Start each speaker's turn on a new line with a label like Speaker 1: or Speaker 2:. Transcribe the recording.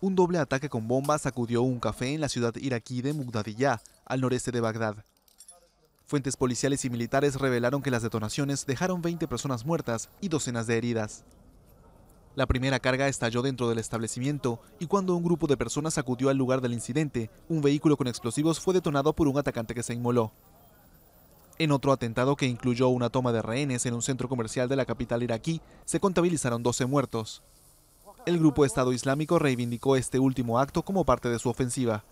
Speaker 1: Un doble ataque con bombas sacudió un café en la ciudad iraquí de Mugdadiyah, al noreste de Bagdad. Fuentes policiales y militares revelaron que las detonaciones dejaron 20 personas muertas y docenas de heridas. La primera carga estalló dentro del establecimiento y cuando un grupo de personas acudió al lugar del incidente, un vehículo con explosivos fue detonado por un atacante que se inmoló. En otro atentado que incluyó una toma de rehenes en un centro comercial de la capital iraquí, se contabilizaron 12 muertos. El grupo Estado Islámico reivindicó este último acto como parte de su ofensiva.